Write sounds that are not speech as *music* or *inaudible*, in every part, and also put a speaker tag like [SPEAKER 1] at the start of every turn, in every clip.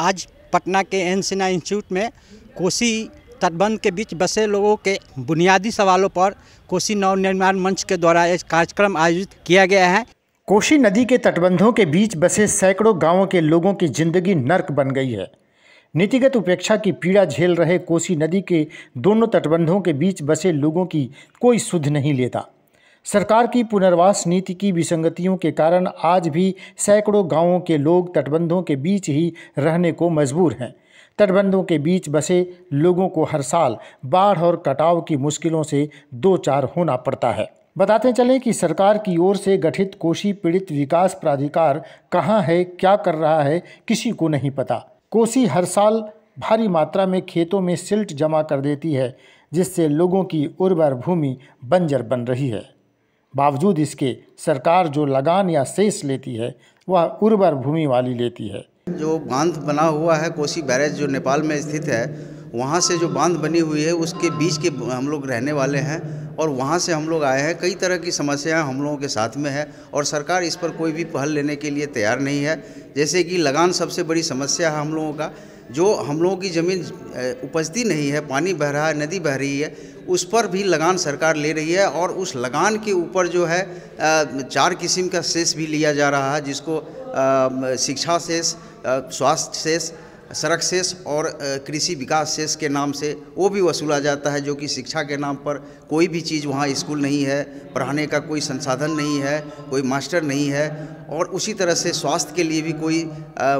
[SPEAKER 1] आज पटना के an institute में कोसी तटबंध के बीच बसे लोगों के बुनियादी सवालों पर कोसी नवनिर्माण मंच के द्वारा
[SPEAKER 2] एक कार्यक्रम आयोजित किया गया है कोसी नदी के तटबंधों के बीच बसे सैकड़ों गांवों के लोगों की जिंदगी नर्क बन गई है नीतिगत उपेक्षा की पीड़ा झेल रहे कोसी नदी के दोनों तटबंधों के बीच बसे लोगों की कोई सुध नहीं लेता सरकार की पुनर्वास नीति की विसंगतियों के कारण आज भी सैकड़ों गांवों के लोग तटबंधों के बीच ही रहने को मजबूर हैं तटबंधों के बीच बसे लोगों को हर साल बाढ़ और कटाव की मुश्किलों से दो चार होना पड़ता है बताते चलें कि सरकार की ओर से गठित कोशी पीड़ित विकास प्राधिकार कहाँ है क्या कर रहा है किसी को नहीं पता कोसी हर साल भारी मात्रा में खेतों में सिल्ट जमा कर देती है जिससे लोगों की उर्वर भूमि बंजर बन रही है बावजूद इसके सरकार जो लगान या सेस लेती है वह उर्वर भूमि वाली लेती है
[SPEAKER 1] जो बांध बना हुआ है कोसी बैरेज जो नेपाल में स्थित है वहाँ से जो बांध बनी हुई है उसके बीच के हम लोग रहने वाले हैं और वहाँ से हम लोग आए हैं कई तरह की समस्याएं हम लोगों के साथ में है और सरकार इस पर कोई भी पहल लेने के लिए तैयार नहीं है जैसे कि लगान सबसे बड़ी समस्या है हम लोगों का जो हम लोगों की ज़मीन उपजती नहीं है पानी बह रहा है नदी बह रही है उस पर भी लगान सरकार ले रही है और उस लगान के ऊपर जो है चार किस्म का सेस भी लिया जा रहा है जिसको शिक्षा सेस स्वास्थ्य सेस सड़क सेस और कृषि विकास सेस के नाम से वो भी वसूला जाता है जो कि शिक्षा के नाम पर कोई भी चीज़ वहाँ स्कूल नहीं है पढ़ाने का कोई संसाधन नहीं है कोई मास्टर नहीं है और उसी तरह से स्वास्थ्य के लिए भी कोई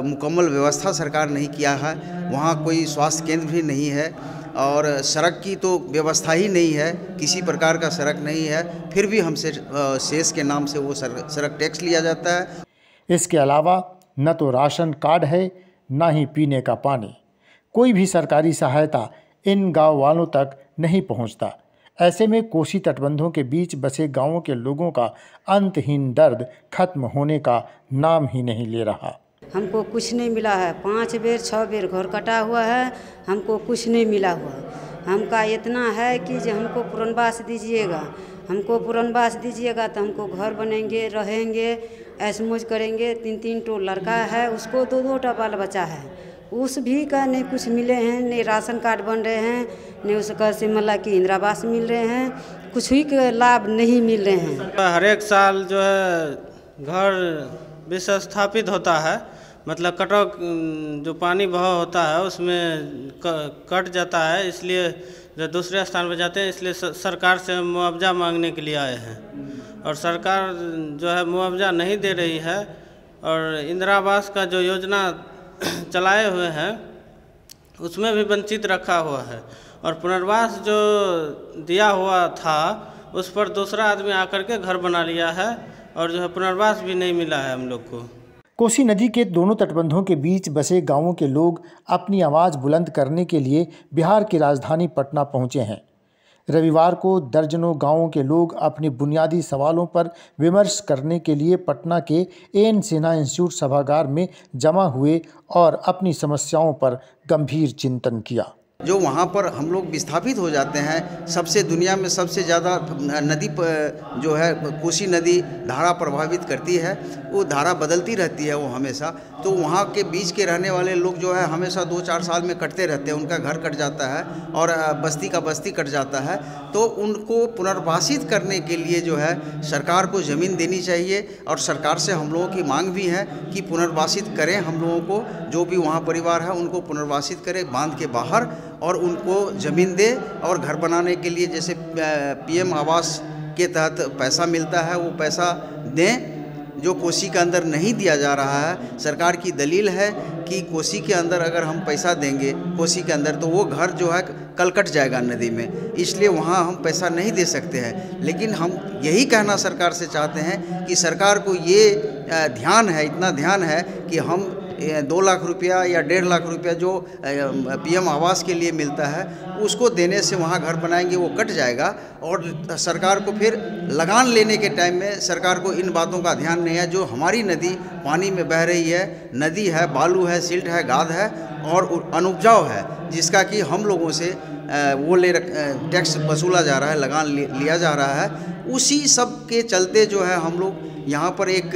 [SPEAKER 1] मुकम्मल व्यवस्था सरकार नहीं किया है वहाँ कोई स्वास्थ्य केंद्र भी नहीं है और सड़क की तो व्यवस्था ही नहीं है किसी प्रकार का सड़क नहीं है फिर भी हमसे सेस के नाम से वो सड़क टैक्स लिया जाता है
[SPEAKER 2] इसके अलावा न तो राशन कार्ड है ना ही पीने का पानी कोई भी सरकारी सहायता इन गांव वालों तक नहीं पहुंचता ऐसे में कोसी तटबंधों के बीच बसे गांवों के लोगों का अंतहीन दर्द खत्म होने का नाम ही नहीं ले रहा
[SPEAKER 1] हमको कुछ नहीं मिला है पाँच बेर छः बेर घर कटा हुआ है हमको कुछ नहीं मिला हुआ हमका इतना है कि जो हमको पुरनवास दीजिएगा हमको पुरनवास दीजिएगा तो हमको घर बनेंगे रहेंगे ऐश मोज करेंगे तीन तीन टो लड़का है उसको दो दो टा बाल बच्चा है उस भी का नहीं कुछ मिले हैं नहीं राशन कार्ड बन रहे हैं नहीं उसका से मतलब कि इंदिरावास मिल रहे हैं कुछ ही के लाभ नहीं मिल रहे हैं हर एक साल जो है घर विस्थापित होता है मतलब कटौक जो पानी बहाव होता है उसमें कट जाता है इसलिए जो दूसरे स्थान पर जाते हैं इसलिए सरकार से मुआवजा मांगने के लिए आए हैं और सरकार जो है मुआवजा नहीं दे रही है और इंदिरा आवास का जो योजना *clears throat* चलाए हुए हैं उसमें भी वंचित रखा हुआ है और पुनर्वास जो दिया हुआ था उस पर दूसरा आदमी आकर के घर बना लिया है और जो है पुनर्वास भी नहीं मिला है हम लोग को
[SPEAKER 2] कोसी नदी के दोनों तटबंधों के बीच बसे गांवों के लोग अपनी आवाज़ बुलंद करने के लिए बिहार की राजधानी पटना पहुंचे हैं रविवार को दर्जनों गांवों के लोग अपने बुनियादी सवालों पर विमर्श करने के लिए पटना के एन सेना इंस्टीट्यूट सभागार में जमा हुए और अपनी समस्याओं पर गंभीर चिंतन किया
[SPEAKER 1] जो वहाँ पर हम लोग विस्थापित हो जाते हैं सबसे दुनिया में सबसे ज़्यादा नदी जो है कोसी नदी धारा प्रभावित करती है वो धारा बदलती रहती है वो हमेशा तो वहाँ के बीच के रहने वाले लोग जो है हमेशा दो चार साल में कटते रहते हैं उनका घर कट जाता है और बस्ती का बस्ती कट जाता है तो उनको पुनर्वासित करने के लिए जो है सरकार को ज़मीन देनी चाहिए और सरकार से हम लोगों की मांग भी है कि पुनर्वासित करें हम लोगों को जो भी वहाँ परिवार है उनको पुनर्वासित करें बांध के बाहर और उनको ज़मीन दे और घर बनाने के लिए जैसे पीएम आवास के तहत पैसा मिलता है वो पैसा दें जो कोसी के अंदर नहीं दिया जा रहा है सरकार की दलील है कि कोसी के अंदर अगर हम पैसा देंगे कोसी के अंदर तो वो घर जो है कलकट जाएगा नदी में इसलिए वहाँ हम पैसा नहीं दे सकते हैं लेकिन हम यही कहना सरकार से चाहते हैं कि सरकार को ये ध्यान है इतना ध्यान है कि हम दो लाख रुपया या डेढ़ लाख रुपया जो पीएम आवास के लिए मिलता है उसको देने से वहाँ घर बनाएंगे वो कट जाएगा और सरकार को फिर लगान लेने के टाइम में सरकार को इन बातों का ध्यान नहीं है जो हमारी नदी पानी में बह रही है नदी है बालू है सिल्ट है गाद है और अनुपजाऊ है जिसका कि हम लोगों से वो ले टैक्स वसूला जा रहा है लगान लिया जा रहा है उसी सब के चलते जो है हम लोग यहाँ पर एक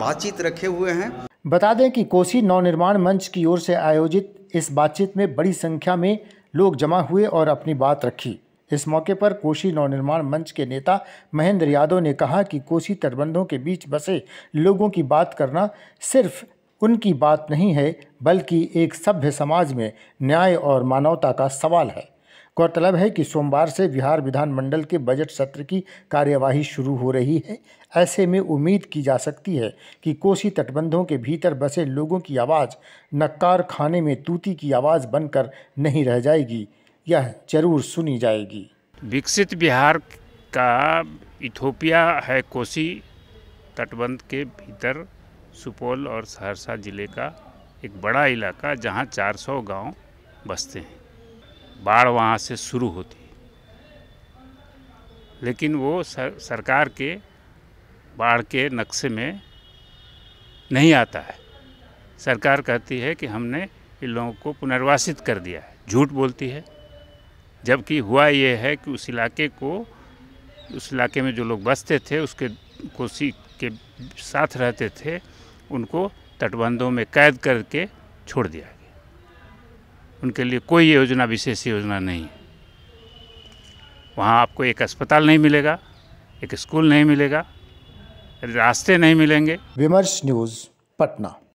[SPEAKER 1] बातचीत रखे हुए हैं
[SPEAKER 2] बता दें कि कोसी नवनिर्माण मंच की ओर से आयोजित इस बातचीत में बड़ी संख्या में लोग जमा हुए और अपनी बात रखी इस मौके पर कोशी नवनिर्माण मंच के नेता महेंद्र यादव ने कहा कि कोसी तटबंधों के बीच बसे लोगों की बात करना सिर्फ उनकी बात नहीं है बल्कि एक सभ्य समाज में न्याय और मानवता का सवाल है गौरतलब है कि सोमवार से बिहार विधानमंडल के बजट सत्र की कार्यवाही शुरू हो रही है ऐसे में उम्मीद की जा सकती है कि कोसी तटबंधों के भीतर बसे लोगों की आवाज़ नक्कार खाने में तूती की आवाज़ बनकर नहीं रह जाएगी यह
[SPEAKER 3] जरूर सुनी जाएगी विकसित बिहार का इथोपिया है कोसी तटबंध के भीतर सुपौल और सहरसा ज़िले का एक बड़ा इलाका जहां 400 गांव बसते हैं बाढ़ वहाँ से शुरू होती लेकिन वो सर, सरकार के बाढ़ के नक्शे में नहीं आता है सरकार कहती है कि हमने इन लोगों को पुनर्वासित कर दिया है झूठ बोलती है जबकि हुआ ये है कि उस इलाके को उस इलाके में जो लोग बसते थे उसके कोसी के साथ रहते थे उनको तटबंधों में कैद करके छोड़ दिया उनके लिए कोई योजना विशेष योजना नहीं वहाँ आपको एक अस्पताल नहीं मिलेगा एक स्कूल नहीं मिलेगा रास्ते नहीं मिलेंगे
[SPEAKER 2] विमर्श न्यूज़ पटना